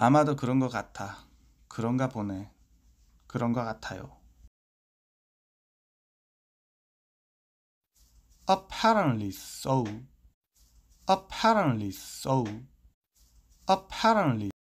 아마도 그런 것 같아. 그런가 보네. 그런 것 같아요. apparently so apparently so apparently